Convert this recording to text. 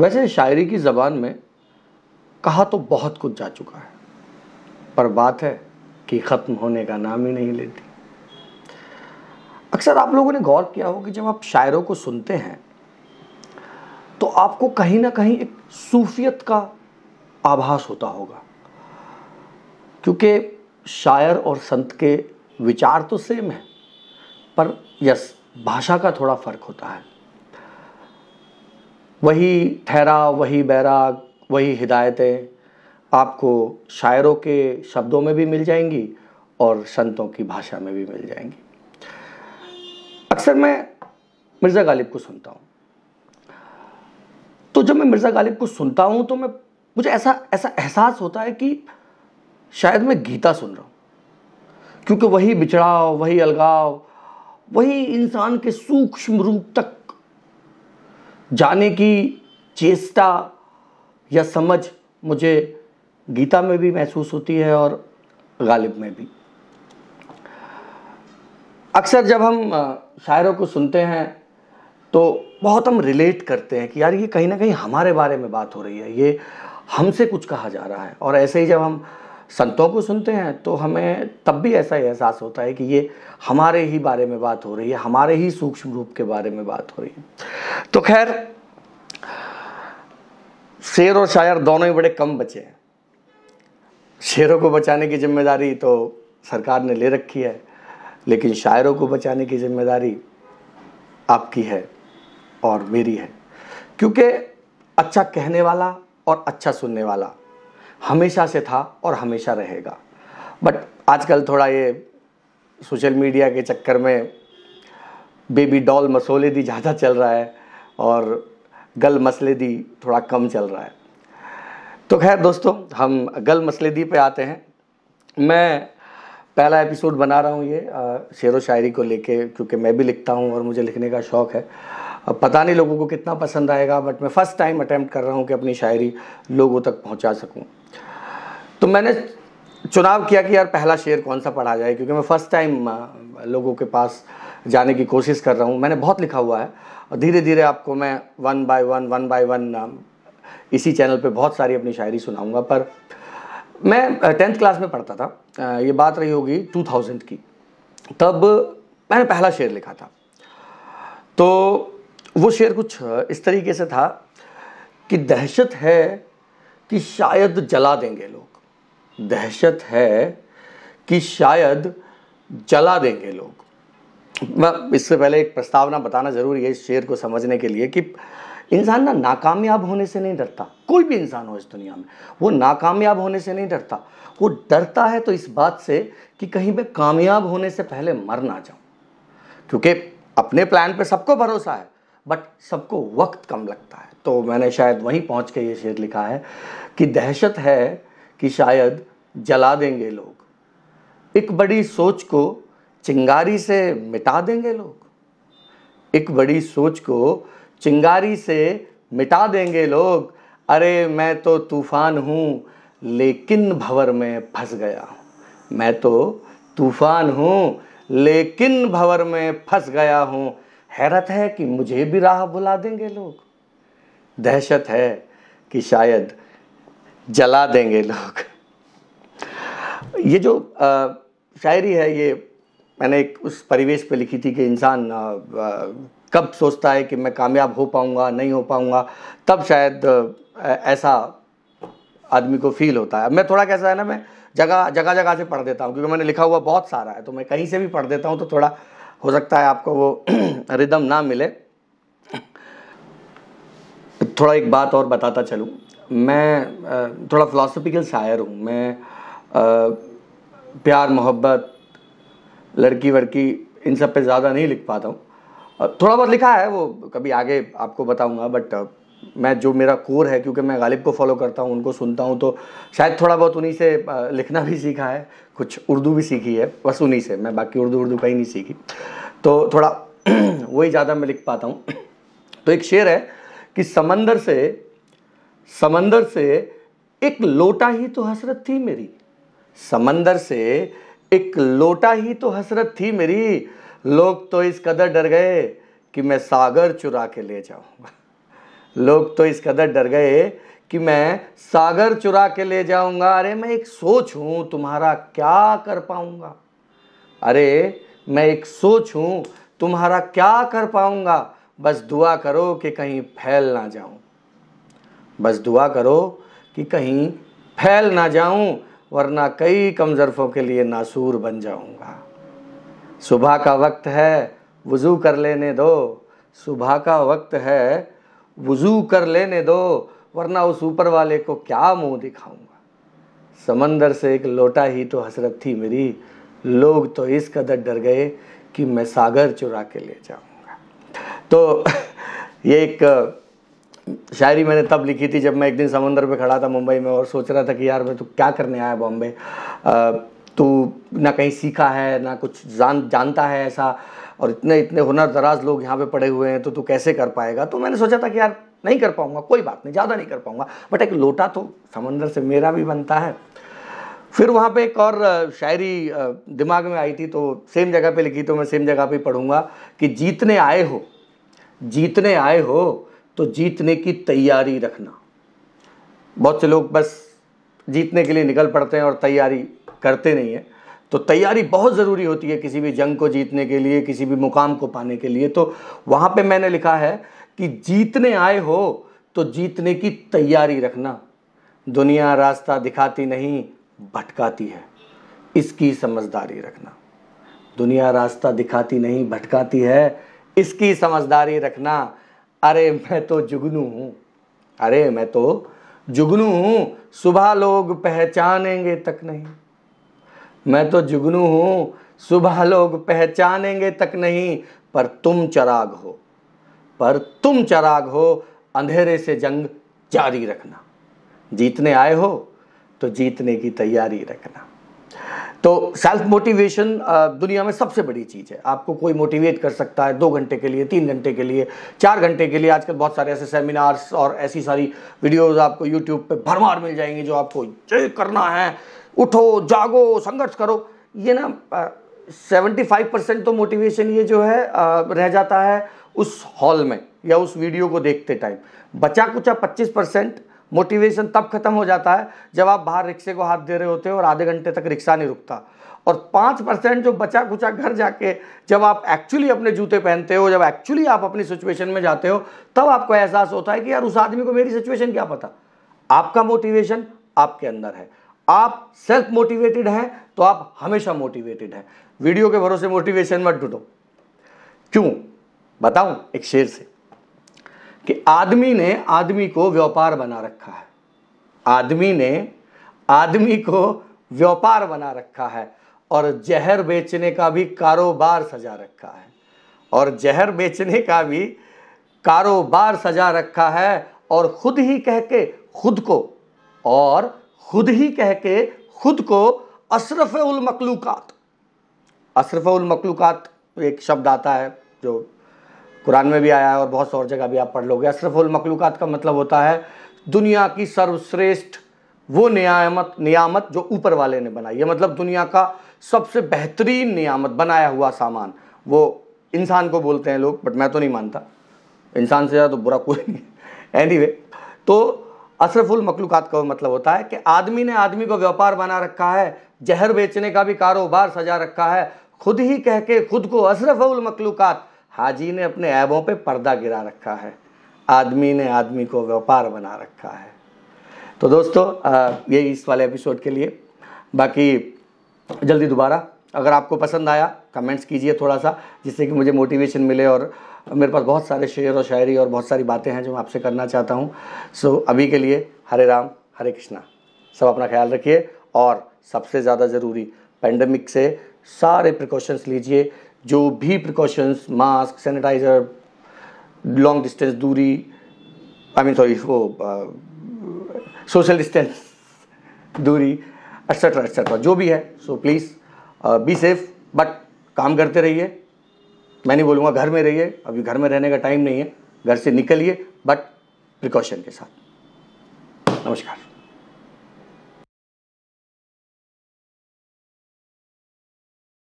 वैसे शायरी की ज़बान में कहा तो बहुत कुछ जा चुका है पर बात है कि ख़त्म होने का नाम ही नहीं लेती अक्सर आप लोगों ने गौर किया हो कि जब आप शायरों को सुनते हैं तो आपको कहीं ना कहीं एक सूफियत का आभास होता होगा क्योंकि शायर और संत के विचार तो सेम है पर यस भाषा का थोड़ा फ़र्क होता है वही ठहरा वही बैराग वही हिदायतें आपको शायरों के शब्दों में भी मिल जाएंगी और संतों की भाषा में भी मिल जाएंगी अक्सर मैं मिर्ज़ा गालिब को सुनता हूँ तो जब मैं मिर्ज़ा गालिब को सुनता हूँ तो मैं मुझे ऐसा ऐसा एहसास होता है कि शायद मैं गीता सुन रहा हूँ क्योंकि वही बिछड़ाव वही अलगाव वही इंसान के सूक्ष्म रूप तक जाने की चेष्टा या समझ मुझे गीता में भी महसूस होती है और गालिब में भी अक्सर जब हम शायरों को सुनते हैं तो बहुत हम रिलेट करते हैं कि यार ये कहीं ना कहीं हमारे बारे में बात हो रही है ये हमसे कुछ कहा जा रहा है और ऐसे ही जब हम संतों को सुनते हैं तो हमें तब भी ऐसा एहसास होता है कि ये हमारे ही बारे में बात हो रही है हमारे ही सूक्ष्म रूप के बारे में बात हो रही है तो खैर शेर और शायर दोनों ही बड़े कम बचे हैं शेरों को बचाने की जिम्मेदारी तो सरकार ने ले रखी है लेकिन शायरों को बचाने की जिम्मेदारी आपकी है और मेरी है क्योंकि अच्छा कहने वाला और अच्छा सुनने वाला हमेशा से था और हमेशा रहेगा बट आजकल थोड़ा ये सोशल मीडिया के चक्कर में बेबी डॉल मसोले दी ज़्यादा चल रहा है और गल मसले दी थोड़ा कम चल रहा है तो खैर दोस्तों हम गल मसले दी पे आते हैं मैं पहला एपिसोड बना रहा हूँ ये शेर व शायरी को लेके क्योंकि मैं भी लिखता हूँ और मुझे लिखने का शौक़ है पता नहीं लोगों को कितना पसंद आएगा बट मैं फ़र्स्ट टाइम अटैम्प्ट कर रहा हूँ कि अपनी शायरी लोगों तक पहुँचा सकूँ तो मैंने चुनाव किया कि यार पहला शेर कौन सा पढ़ा जाए क्योंकि मैं फ़र्स्ट टाइम लोगों के पास जाने की कोशिश कर रहा हूँ मैंने बहुत लिखा हुआ है और धीरे धीरे आपको मैं one by one one by one इसी चैनल पे बहुत सारी अपनी शायरी सुनाऊंगा पर मैं टेंथ क्लास में पढ़ता था ये बात रही होगी 2000 की तब मैंने पहला शेर लिखा था तो वो शेर कुछ इस तरीके से था कि दहशत है कि शायद जला देंगे लोग दहशत है कि शायद जला देंगे लोग मैं इससे पहले एक प्रस्तावना बताना ज़रूरी है इस शेर को समझने के लिए कि इंसान ना नाकामयाब होने से नहीं डरता कोई भी इंसान हो इस दुनिया में वो नाकामयाब होने से नहीं डरता वो डरता है तो इस बात से कि कहीं मैं कामयाब होने से पहले मर ना जाऊं क्योंकि अपने प्लान पे सबको भरोसा है बट सबको वक्त कम लगता है तो मैंने शायद वहीं पहुंच के ये शेर लिखा है कि दहशत है कि शायद जला देंगे लोग एक बड़ी सोच को चिंगारी से मिटा देंगे लोग एक बड़ी सोच को चिंगारी से मिटा देंगे लोग अरे मैं तो तूफान हूँ लेकिन भंवर में फंस गया हूँ मैं तो तूफान हूँ लेकिन भंवर में फंस गया हूँ हैरत है कि मुझे भी राह बुला देंगे लोग दहशत है कि शायद जला देंगे लोग ये जो आ, शायरी है ये मैंने एक उस परिवेश पे लिखी थी कि इंसान कब सोचता है कि मैं कामयाब हो पाऊँगा नहीं हो पाऊँगा तब शायद आ, ऐसा आदमी को फील होता है मैं थोड़ा कैसा है ना मैं जगह जगह जगह से पढ़ देता हूँ क्योंकि मैंने लिखा हुआ बहुत सारा है तो मैं कहीं से भी पढ़ देता हूँ तो थोड़ा हो सकता है आपको वो रिदम ना मिले थोड़ा एक बात और बताता चलूँ मैं थोड़ा फिलोसफिकल शायर हूँ मैं प्यार मोहब्बत लड़की वड़की इन सब पे ज़्यादा नहीं लिख पाता हूँ थोड़ा बहुत लिखा है वो कभी आगे आपको बताऊँगा बट मैं जो मेरा कोर है क्योंकि मैं गालिब को फॉलो करता हूँ उनको सुनता हूँ तो शायद थोड़ा बहुत उन्हीं से लिखना भी सीखा है कुछ उर्दू भी सीखी है बस उन्हीं से मैं बाकी उर्दू उर्दू कहीं नहीं सीखी तो थोड़ा वही ज़्यादा मैं लिख पाता हूँ तो एक शेर है कि समंदर से समंदर से एक लोटा ही तो हसरत थी मेरी समंदर से एक लोटा ही तो हसरत थी मेरी लोग तो इस कदर डर गए कि मैं सागर चुरा के ले जाऊंगा लोग तो इस कदर डर गए कि मैं सागर चुरा के ले जाऊंगा अरे मैं एक सोच हूं तुम्हारा क्या कर पाऊंगा अरे मैं एक सोच हूं तुम्हारा क्या कर पाऊंगा बस दुआ करो कि कहीं फैल ना जाऊं बस दुआ करो कि कहीं फैल ना जाऊं वरना कई कमजरफों के लिए नासूर बन जाऊंगा सुबह का वक्त है वज़ू कर लेने दो सुबह का वक्त है वज़ू कर लेने दो वरना उस ऊपर वाले को क्या मुंह दिखाऊंगा समंदर से एक लोटा ही तो हसरत थी मेरी लोग तो इस कदर डर गए कि मैं सागर चुरा के ले जाऊंगा तो ये एक शायरी मैंने तब लिखी थी जब मैं एक दिन समंदर पे खड़ा था मुंबई में और सोच रहा था कि यार मैं तो क्या करने आया बॉम्बे तू तो ना कहीं सीखा है ना कुछ जान जानता है ऐसा और इतने इतने हुनर दराज लोग यहाँ पे पड़े हुए हैं तो तू कैसे कर पाएगा तो मैंने सोचा था कि यार नहीं कर पाऊँगा कोई बात नहीं ज़्यादा नहीं कर पाऊँगा बट एक लोटा तो समंदर से मेरा भी बनता है फिर वहाँ पे एक और शायरी दिमाग में आई थी तो सेम जगह पे लिखी तो मैं सेम जगह पे पढ़ूंगा कि जीतने आए हो जीतने आए हो तो जीतने की तैयारी रखना बहुत से लोग बस जीतने के लिए निकल पड़ते हैं और तैयारी करते नहीं हैं तो तैयारी बहुत ज़रूरी होती है किसी भी जंग को जीतने के लिए किसी भी मुकाम को पाने के लिए तो वहाँ पे मैंने लिखा है कि जीतने आए हो तो जीतने की तैयारी रखना दुनिया रास्ता दिखाती नहीं भटकाती है इसकी समझदारी रखना दुनिया रास्ता दिखाती नहीं भटकाती है इसकी समझदारी रखना अरे मैं तो जुगनू हूँ अरे मैं तो जुगनू हूँ सुबह लोग पहचानेंगे तक नहीं मैं तो जुगनू हूँ सुबह लोग पहचानेंगे तक नहीं पर तुम चराग हो पर तुम चराग हो अंधेरे से जंग जारी रखना जीतने आए हो तो जीतने की तैयारी रखना तो सेल्फ मोटिवेशन दुनिया में सबसे बड़ी चीज़ है आपको कोई मोटिवेट कर सकता है दो घंटे के लिए तीन घंटे के लिए चार घंटे के लिए आजकल बहुत सारे ऐसे सेमिनार्स और ऐसी सारी वीडियोस आपको यूट्यूब पे भरमार मिल जाएंगी जो आपको ये करना है उठो जागो संघर्ष करो ये ना सेवेंटी फाइव परसेंट तो मोटिवेशन ये जो है रह जाता है उस हॉल में या उस वीडियो को देखते टाइम बचा कुचा पच्चीस परसेंट मोटिवेशन तब खत्म हो जाता है जब आप बाहर रिक्शे को हाथ दे रहे होते हो और आधे घंटे तक रिक्शा नहीं रुकता और पाँच परसेंट जो बचा कुचा घर जाके जब आप एक्चुअली अपने जूते पहनते हो जब एक्चुअली आप अपनी सिचुएशन में जाते हो तब आपको एहसास होता है कि यार उस आदमी को मेरी सिचुएशन क्या पता आपका मोटिवेशन आपके अंदर है आप सेल्फ मोटिवेटेड हैं तो आप हमेशा मोटिवेटेड हैं वीडियो के भरोसे मोटिवेशन मत ढूंढो क्यों बताऊं एक शेर से कि आदमी ने आदमी को व्यापार बना रखा है आदमी ने आदमी को व्यापार बना रखा है और जहर बेचने का भी कारोबार सजा रखा है और जहर बेचने का भी कारोबार सजा रखा है और खुद ही कह के खुद को और खुद ही कह के खुद को अशरफ उल अशरफ उल एक शब्द आता है जो कुरान में भी आया है और बहुत और जगह भी आप पढ़ लोगे अशरफुल मखलूक़ात का मतलब होता है दुनिया की सर्वश्रेष्ठ वो नियामत नियामत जो ऊपर वाले ने बनाई है मतलब दुनिया का सबसे बेहतरीन नियामत बनाया हुआ सामान वो इंसान को बोलते हैं लोग बट मैं तो नहीं मानता इंसान से ज़्यादा तो बुरा कोई नहीं एनी तो अशरफुल मखलूक़ात का मतलब होता है कि आदमी ने आदमी को व्यापार बना रखा है जहर बेचने का भी कारोबार सजा रखा है खुद ही कह के खुद को अशरफुल मखलूक़ात हाजी ने अपने ऐबों पे पर्दा गिरा रखा है आदमी ने आदमी को व्यापार बना रखा है तो दोस्तों ये इस वाले एपिसोड के लिए बाकी जल्दी दोबारा अगर आपको पसंद आया कमेंट्स कीजिए थोड़ा सा जिससे कि मुझे मोटिवेशन मिले और मेरे पास बहुत सारे शेर और शायरी और बहुत सारी बातें हैं जो मैं आपसे करना चाहता हूँ सो अभी के लिए हरे राम हरे कृष्णा सब अपना ख्याल रखिए और सबसे ज़्यादा ज़रूरी पेंडेमिक से सारे प्रिकॉशंस लीजिए जो भी precautions mask sanitizer long distance दूरी आई मीन सॉरी वो सोशल uh, डिस्टेंस दूरी एक्सेट्रा एक्सेट्रा जो भी है so please be safe but काम करते रहिए मैं नहीं बोलूँगा घर में रहिए अभी घर में रहने का टाइम नहीं है घर से निकलिए बट प्रिकॉशन के साथ नमस्कार